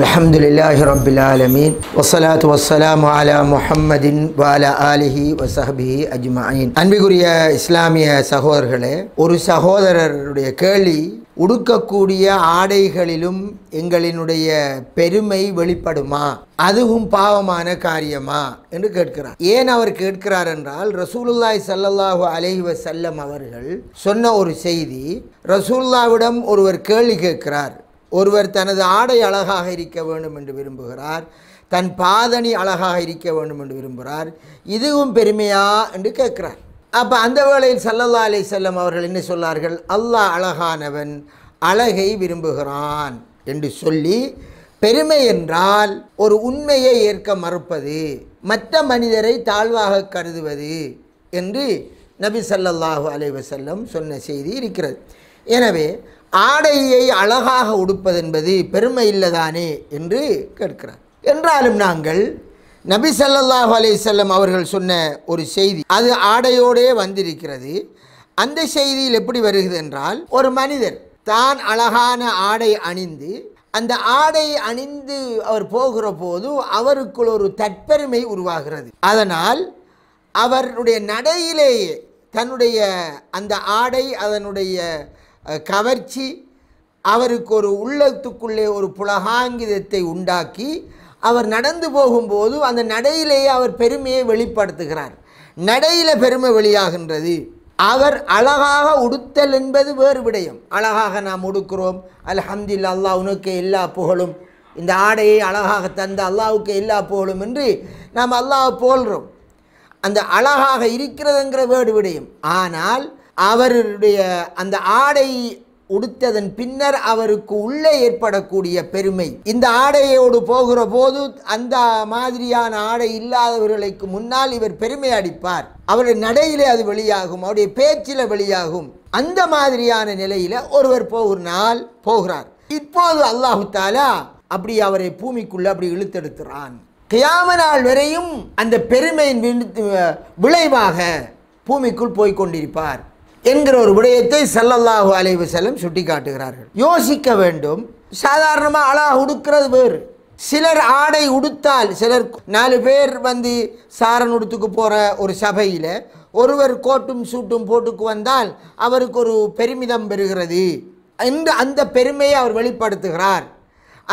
الحمد لله رب العالمين والصلاة والسلام على محمد وعلى آله وصحبه أجمعين அன்பிற்குரிய இஸ்லாமிய சகோதரர்களே ஒரு சகோதரருடைய கேள்வி உடுக்கக்கூடிய ஆடைகளிலும் எங்களினுடைய பெருமை வெளிப்படுமா அதுவும் பாவமான காரியமா என்று கேட்கிறார் ஏன் அவர் கேட்கிறார் என்றால் ரசூலுல்லாய் சல்லல்லாஹு அலைஹி செல்லம் அவர்கள் சொன்ன ஒரு செய்தி ரசூல்லாவிடம் ஒருவர் கேள்வி கேட்கிறார் ஒருவர் தனது ஆடை அழகாக இருக்க வேண்டும் என்று விரும்புகிறார் தன் பாதணி அழகாக இருக்க வேண்டும் என்று விரும்புகிறார் இதுவும் பெருமையா என்று கேட்குறார் அப்போ அந்த வேளையில் சல்லல்லா அலி செல்லம் அவர்கள் என்ன சொல்லார்கள் அல்லாஹ் அழகானவன் அழகை விரும்புகிறான் என்று சொல்லி பெருமை என்றால் ஒரு உண்மையை ஏற்க மறுப்பது மற்ற மனிதரை தாழ்வாக கருதுவது என்று நபி சல்லல்லாஹு அலைவசல்லம் சொன்ன செய்தி இருக்கிறது எனவே ஆடையை அழகாக உடுப்பது என்பது பெருமை இல்லைதானே என்று கேட்கிறார் என்றாலும் நாங்கள் நபி சல்லாஹ் அலிசல்லம் அவர்கள் சொன்ன ஒரு செய்தி அது ஆடையோடே வந்திருக்கிறது அந்த செய்தியில் எப்படி வருகிறது என்றால் ஒரு மனிதர் தான் அழகான ஆடை அணிந்து அந்த ஆடை அணிந்து அவர் போகிற போது அவருக்குள் ஒரு தற்பெருமை உருவாகிறது அதனால் அவருடைய நடையிலேயே தன்னுடைய அந்த ஆடை அதனுடைய கவர்ச்சி அவருக்கு ஒரு உள்ளத்துக்குள்ளே ஒரு புலகாங்கிதத்தை உண்டாக்கி அவர் நடந்து போகும்போது அந்த நடையிலேயே அவர் பெருமையை வெளிப்படுத்துகிறார் நடையில் பெருமை வெளியாகின்றது அவர் அழகாக உடுத்தல் என்பது வேறு விடயம் அழகாக நாம் உடுக்கிறோம் அலஹம்தில் அல்லா உனக்கு எல்லா புகழும் இந்த ஆடையை அழகாக தந்த அல்லாவுக்கு எல்லா புகழும் என்று நாம் அல்லாஹ் போல்றோம் அந்த அழகாக இருக்கிறதுங்கிற வேறு விடயம் ஆனால் அவருடைய அந்த ஆடை உடுத்ததன் பின்னர் அவருக்கு உள்ளே ஏற்படக்கூடிய பெருமை இந்த ஆடையோடு போகிற போது அந்த மாதிரியான ஆடை இல்லாதவர்களுக்கு முன்னால் இவர் பெருமை அடிப்பார் அவருடைய நடையிலே அது வெளியாகும் அவருடைய பேச்சில் வெளியாகும் அந்த மாதிரியான நிலையில் ஒருவர் போகிற நாள் போகிறார் இப்போது அல்லாஹு தாலா அப்படி அவரை பூமிக்குள்ளே அப்படி இழுத்தெடுத்துறான் கியாம நாள் வரையும் அந்த பெருமையின் விளைவாக பூமிக்குள் போய்கொண்டிருப்பார் என்கிற ஒரு விடயத்தை செல்லல்லாஹு அலைவு செல்லும் சுட்டி காட்டுகிறார்கள் யோசிக்க வேண்டும் சாதாரணமாக அழகாக உடுக்கிறது வேறு சிலர் ஆடை உடுத்தால் சிலர் நாலு பேர் வந்து சாரன் உடுத்துக்கு போகிற ஒரு சபையில் ஒருவர் கோட்டும் சூட்டும் போட்டுக்கு வந்தால் அவருக்கு ஒரு பெருமிதம் பெறுகிறது என்று அந்த பெருமையை அவர் வெளிப்படுத்துகிறார்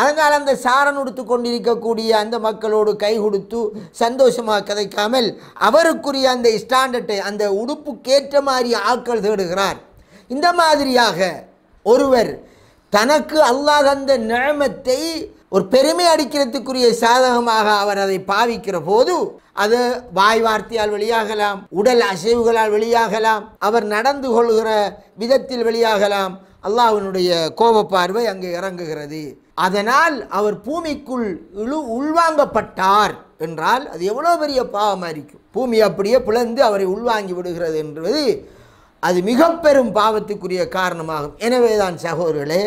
அதனால் அந்த சாரன் உடுத்து கொண்டிருக்கக்கூடிய அந்த மக்களோடு கை கொடுத்து சந்தோஷமாக கதைக்காமல் அவருக்குரிய அந்த ஸ்டாண்டர்டை அந்த உடுப்புக்கேற்ற மாதிரி ஆக்கள் தேடுகிறார் இந்த மாதிரியாக ஒருவர் தனக்கு அல்லாஹ் அந்த நிழமத்தை ஒரு பெருமை அடிக்கிறதுக்குரிய சாதகமாக அவர் அதை பாவிக்கிற போது அது வாய் வார்த்தையால் வெளியாகலாம் உடல் அசைவுகளால் வெளியாகலாம் அவர் நடந்து கொள்கிற விதத்தில் வெளியாகலாம் அல்லாஹனுடைய கோப பார்வை அங்கு இறங்குகிறது அதனால் அவர் பூமிக்குள் இழு உள்வாங்கப்பட்டார் என்றால் அது எவ்வளோ பெரிய பாவமாக இருக்கும் பூமி அப்படியே பிளந்து அவரை உள்வாங்கி விடுகிறது என்பது அது மிக பெரும் பாவத்துக்குரிய காரணமாகும் எனவே தான் சகோதரர்களே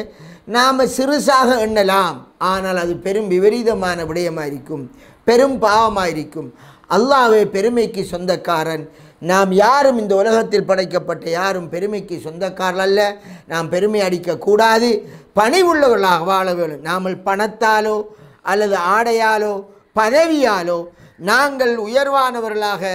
நாம் சிறுசாக எண்ணலாம் ஆனால் அது பெரும் விபரீதமான விடயமாக இருக்கும் பெரும் பாவமாக இருக்கும் அல்லாவே பெருமைக்கு சொந்தக்காரன் நாம் யாரும் இந்த உலகத்தில் படைக்கப்பட்ட யாரும் பெருமைக்கு சொந்தக்காரர் அல்ல நாம் பெருமை அடிக்கக்கூடாது பணி உள்ளவர்களாக வாழ வேண்டும் நாமல் பணத்தாலோ அல்லது ஆடையாலோ பதவியாலோ நாங்கள் உயர்வானவர்களாக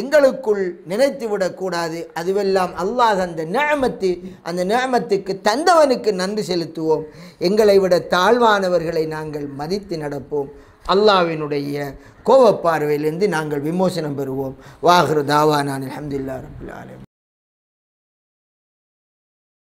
எங்களுக்குள் நினைத்து விடக்கூடாது அதுவெல்லாம் அல்லாஹ் அந்த நேமத்து அந்த நேமத்துக்கு தந்தவனுக்கு நன்றி செலுத்துவோம் எங்களை விட தாழ்வானவர்களை நாங்கள் மதித்து நடப்போம் அல்லாவினுடைய கோவப்பார்வையிலிருந்து நாங்கள் விமோசனம் பெறுவோம் வாஹரு தாவானான் அலமதுல்லா ரபுல்லாலே